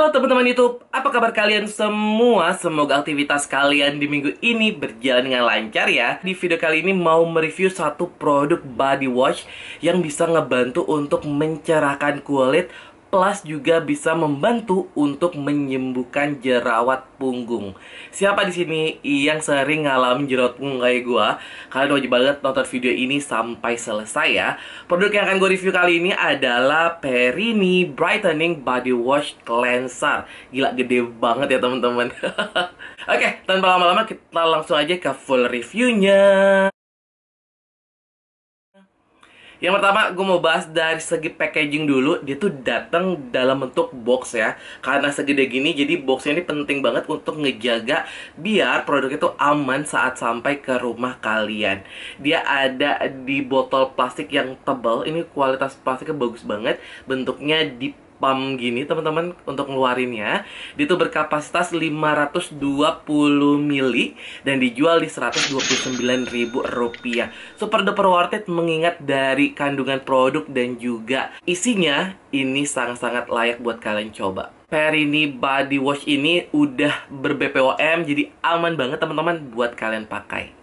Halo teman-teman YouTube, apa kabar kalian semua? Semoga aktivitas kalian di minggu ini berjalan dengan lancar ya. Di video kali ini mau mereview satu produk body wash yang bisa ngebantu untuk mencerahkan kulit plus juga bisa membantu untuk menyembuhkan jerawat punggung. Siapa di sini yang sering ngalamin jerawat punggung kayak gue? Kalian wajib banget nonton video ini sampai selesai ya. Produk yang akan gue review kali ini adalah Perini Brightening Body Wash Cleanser. Gila gede banget ya teman-teman. Oke, tanpa lama-lama kita langsung aja ke full reviewnya. Yang pertama gue mau bahas dari segi packaging dulu Dia tuh datang dalam bentuk box ya Karena segede gini jadi boxnya ini penting banget untuk ngejaga Biar produk itu aman saat sampai ke rumah kalian Dia ada di botol plastik yang tebal Ini kualitas plastiknya bagus banget Bentuknya di pump gini teman-teman untuk ngeluarinnya itu berkapasitas 520 mili dan dijual di 129 ribu rupiah super duper worth it mengingat dari kandungan produk dan juga isinya ini sangat-sangat layak buat kalian coba Perini Body Wash ini udah ber-BPOM jadi aman banget teman-teman buat kalian pakai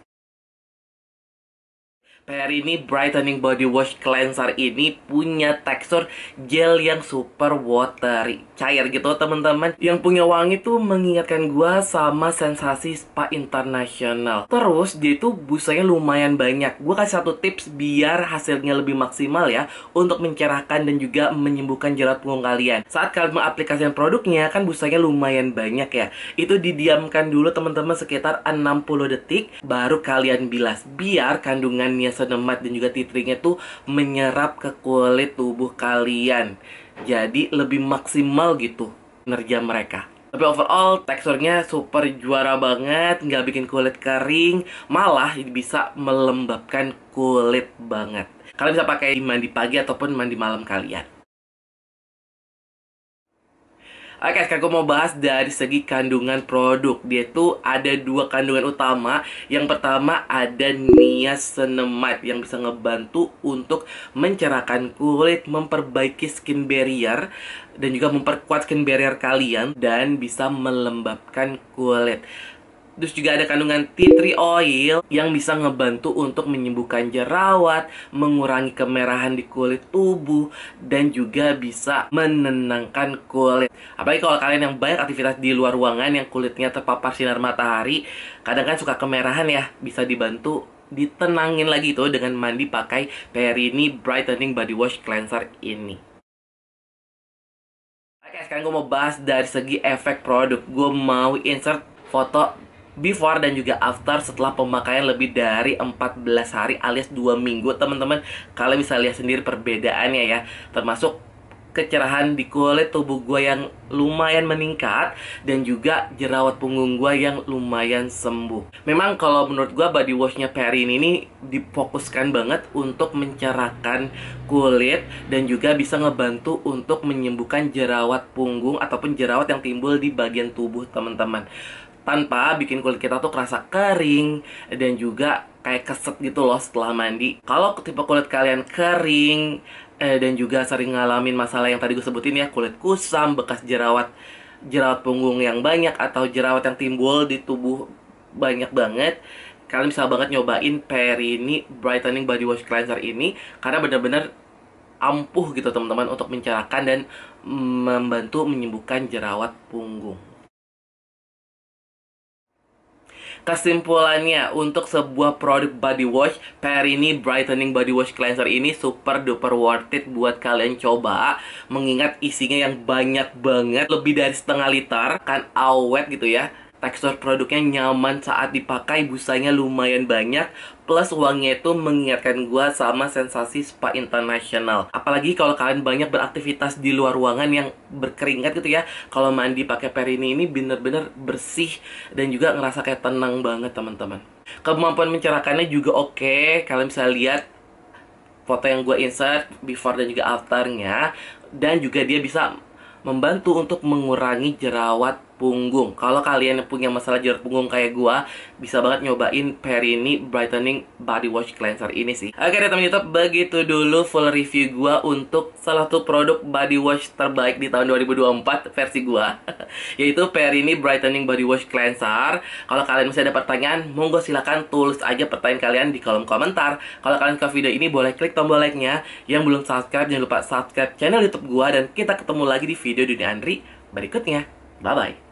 Perini Brightening Body Wash Cleanser ini punya tekstur gel yang super watery cair gitu teman-teman yang punya wangi tuh mengingatkan gua sama sensasi spa internasional terus dia itu busanya lumayan banyak gua kasih satu tips biar hasilnya lebih maksimal ya untuk mencerahkan dan juga menyembuhkan jerat punggung kalian saat kalian mengaplikasikan produknya kan busanya lumayan banyak ya itu didiamkan dulu teman-teman sekitar 60 detik baru kalian bilas biar kandungannya niacinamide dan juga titringnya tuh menyerap ke kulit tubuh kalian. Jadi lebih maksimal gitu kinerja mereka. Tapi overall teksturnya super juara banget, nggak bikin kulit kering, malah bisa melembabkan kulit banget. Kalian bisa pakai mandi pagi ataupun mandi malam kalian. Oke, sekarang gue mau bahas dari segi kandungan produk. Dia tuh ada dua kandungan utama. Yang pertama ada niacinamide yang bisa ngebantu untuk mencerahkan kulit, memperbaiki skin barrier dan juga memperkuat skin barrier kalian dan bisa melembabkan kulit. Terus juga ada kandungan tea tree oil yang bisa ngebantu untuk menyembuhkan jerawat, mengurangi kemerahan di kulit tubuh, dan juga bisa menenangkan kulit. Apalagi kalau kalian yang banyak aktivitas di luar ruangan yang kulitnya terpapar sinar matahari, kadang kan suka kemerahan ya, bisa dibantu ditenangin lagi tuh dengan mandi pakai Perini Brightening Body Wash Cleanser ini. Oke, sekarang gue mau bahas dari segi efek produk. Gue mau insert foto before dan juga after setelah pemakaian lebih dari 14 hari alias 2 minggu teman-teman kalian bisa lihat sendiri perbedaannya ya termasuk kecerahan di kulit tubuh gue yang lumayan meningkat dan juga jerawat punggung gue yang lumayan sembuh. Memang kalau menurut gue body washnya Perrin ini difokuskan banget untuk mencerahkan kulit dan juga bisa ngebantu untuk menyembuhkan jerawat punggung ataupun jerawat yang timbul di bagian tubuh teman-teman tanpa bikin kulit kita tuh kerasa kering dan juga kayak keset gitu loh setelah mandi. Kalau tipe kulit kalian kering eh, dan juga sering ngalamin masalah yang tadi gue sebutin ya, kulit kusam, bekas jerawat jerawat punggung yang banyak atau jerawat yang timbul di tubuh banyak banget kalian bisa banget nyobain Perini Brightening Body Wash Cleanser ini karena bener-bener ampuh gitu teman-teman untuk mencerahkan dan mm, membantu menyembuhkan jerawat punggung. Kesimpulannya, untuk sebuah produk body wash, ini Brightening Body Wash Cleanser ini super duper worth it buat kalian coba. Mengingat isinya yang banyak banget, lebih dari setengah liter, kan awet gitu ya tekstur produknya nyaman saat dipakai, busanya lumayan banyak, plus uangnya itu mengingatkan gue sama sensasi spa internasional. Apalagi kalau kalian banyak beraktivitas di luar ruangan yang berkeringat gitu ya, kalau mandi pakai Perini ini bener-bener bersih dan juga ngerasa kayak tenang banget teman-teman. Kemampuan mencerahkannya juga oke, okay. kalian bisa lihat foto yang gue insert before dan juga afternya dan juga dia bisa membantu untuk mengurangi jerawat punggung. Kalau kalian punya masalah jerawat punggung kayak gua, bisa banget nyobain Perini Brightening Body Wash Cleanser ini sih. Oke deh teman YouTube, begitu dulu full review gua untuk salah satu produk body wash terbaik di tahun 2024 versi gua, yaitu Perini Brightening Body Wash Cleanser. Kalau kalian masih ada pertanyaan, monggo silahkan tulis aja pertanyaan kalian di kolom komentar. Kalau kalian suka video ini boleh klik tombol like-nya. Yang belum subscribe jangan lupa subscribe channel YouTube gua dan kita ketemu lagi di video Dunia Andri berikutnya. Bye bye.